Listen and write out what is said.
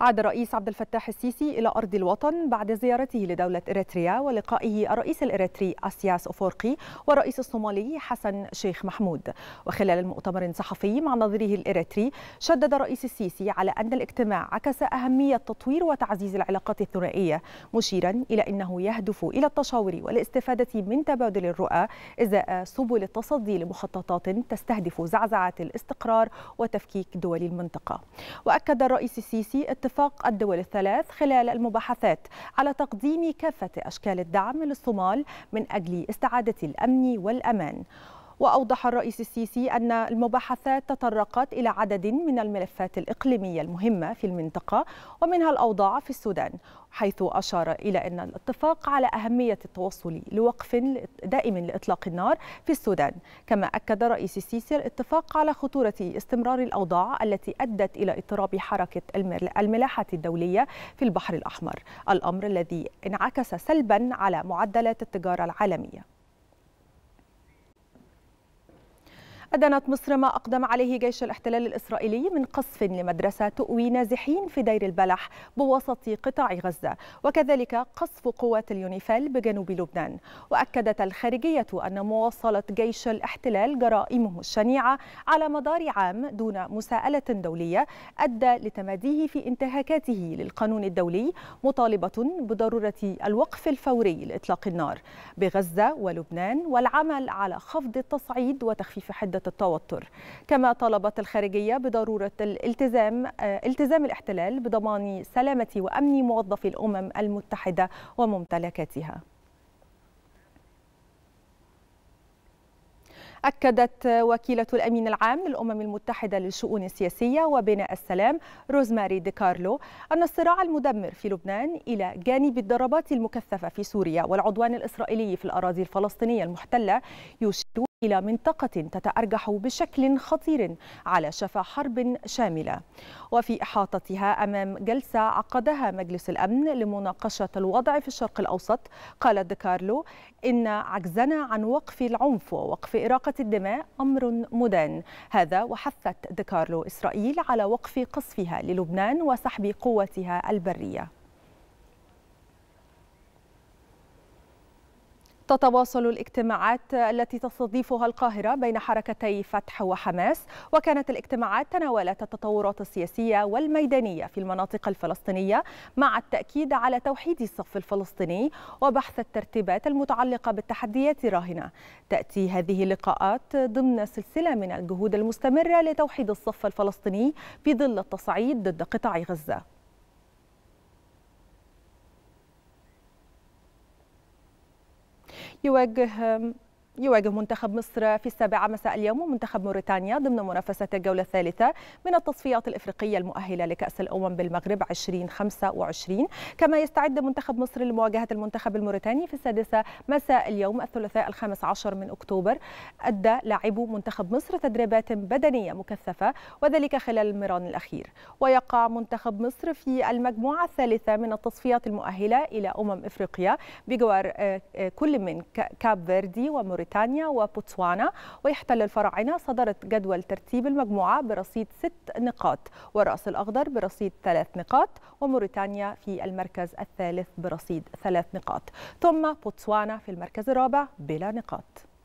عاد الرئيس عبد الفتاح السيسي إلى أرض الوطن بعد زيارته لدولة إريتريا ولقائه الرئيس الإريتري أسياس أفورقي والرئيس الصومالي حسن شيخ محمود وخلال المؤتمر الصحفي مع نظيره الإريتري شدد الرئيس السيسي على أن الاجتماع عكس أهمية تطوير وتعزيز العلاقات الثنائية مشيرا إلى أنه يهدف إلى التشاور والاستفادة من تبادل الرؤى إزاء سبل التصدي لمخططات تستهدف زعزعة الاستقرار وتفكيك دول المنطقة وأكد الرئيس السيسي اتفاق الدول الثلاث خلال المباحثات على تقديم كافة أشكال الدعم للصومال من أجل استعادة الأمن والأمان وأوضح الرئيس السيسي أن المباحثات تطرقت إلى عدد من الملفات الإقليمية المهمة في المنطقة ومنها الأوضاع في السودان حيث أشار إلى أن الاتفاق على أهمية التوصل لوقف دائم لإطلاق النار في السودان كما أكد رئيس السيسي الاتفاق على خطورة استمرار الأوضاع التي أدت إلى اضطراب حركة الملاحة الدولية في البحر الأحمر الأمر الذي انعكس سلبا على معدلات التجارة العالمية أدانت مصر ما أقدم عليه جيش الاحتلال الإسرائيلي من قصف لمدرسة تؤوي نازحين في دير البلح بوسط قطاع غزة وكذلك قصف قوات اليونيفيل بجنوب لبنان وأكدت الخارجية أن مواصلة جيش الاحتلال جرائمه الشنيعة على مدار عام دون مساءلة دولية أدى لتماديه في انتهاكاته للقانون الدولي مطالبة بضرورة الوقف الفوري لإطلاق النار بغزة ولبنان والعمل على خفض التصعيد وتخفيف حدة التوتر كما طالبت الخارجية بضرورة الالتزام آه، التزام الاحتلال بضمان سلامة وأمن موظفي الأمم المتحدة وممتلكاتها أكدت وكيلة الأمين العام للأمم المتحدة للشؤون السياسية وبناء السلام روزماري دي كارلو أن الصراع المدمر في لبنان إلى جانب الضربات المكثفة في سوريا والعدوان الإسرائيلي في الأراضي الفلسطينية المحتلة يشير إلى منطقة تتأرجح بشكل خطير على شفا حرب شاملة وفي إحاطتها أمام جلسة عقدها مجلس الأمن لمناقشة الوضع في الشرق الأوسط قال ديكارلو إن عجزنا عن وقف العنف ووقف إراقة الدماء أمر مدان هذا وحثت ديكارلو إسرائيل على وقف قصفها للبنان وسحب قوتها البرية تتواصل الاجتماعات التي تستضيفها القاهرة بين حركتي فتح وحماس وكانت الاجتماعات تناولت التطورات السياسية والميدانية في المناطق الفلسطينية مع التأكيد على توحيد الصف الفلسطيني وبحث الترتيبات المتعلقة بالتحديات الراهنة تأتي هذه اللقاءات ضمن سلسلة من الجهود المستمرة لتوحيد الصف الفلسطيني في ظل التصعيد ضد قطاع غزة يواجه يواجه منتخب مصر في السابعة مساء اليوم منتخب موريتانيا ضمن منافسة الجولة الثالثة من التصفيات الإفريقية المؤهلة لكأس الأمم بالمغرب 2025 كما يستعد منتخب مصر لمواجهة المنتخب الموريتاني في السادسة مساء اليوم الثلاثاء الخامس عشر من أكتوبر أدى لاعبو منتخب مصر تدريبات بدنية مكثفة وذلك خلال المران الأخير ويقع منتخب مصر في المجموعة الثالثة من التصفيات المؤهلة إلى أمم إفريقيا بجوار آه، آه، كل من كاب فيردي وموريتانيا موريتانيا وبوتسوانا ويحتل الفراعنة صدرت جدول ترتيب المجموعة برصيد ست نقاط والرأس الأخضر برصيد ثلاث نقاط وموريتانيا في المركز الثالث برصيد ثلاث نقاط ثم بوتسوانا في المركز الرابع بلا نقاط